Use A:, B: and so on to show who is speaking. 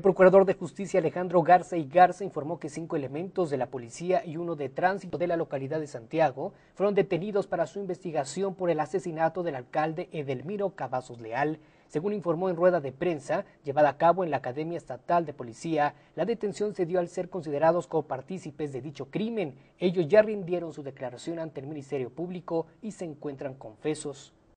A: El procurador de justicia Alejandro Garza y Garza informó que cinco elementos de la policía y uno de tránsito de la localidad de Santiago fueron detenidos para su investigación por el asesinato del alcalde Edelmiro Cavazos Leal. Según informó en rueda de prensa llevada a cabo en la Academia Estatal de Policía, la detención se dio al ser considerados copartícipes de dicho crimen. Ellos ya rindieron su declaración ante el Ministerio Público y se encuentran confesos.